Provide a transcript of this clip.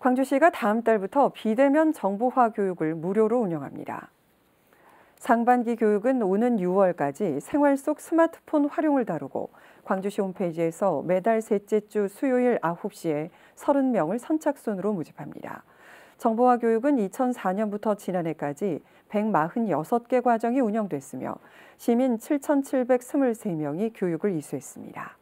광주시가 다음 달부터 비대면 정보화 교육을 무료로 운영합니다. 상반기 교육은 오는 6월까지 생활 속 스마트폰 활용을 다루고 광주시 홈페이지에서 매달 셋째 주 수요일 9시에 30명을 선착순으로 모집합니다. 정보화 교육은 2004년부터 지난해까지 146개 과정이 운영됐으며 시민 7,723명이 교육을 이수했습니다.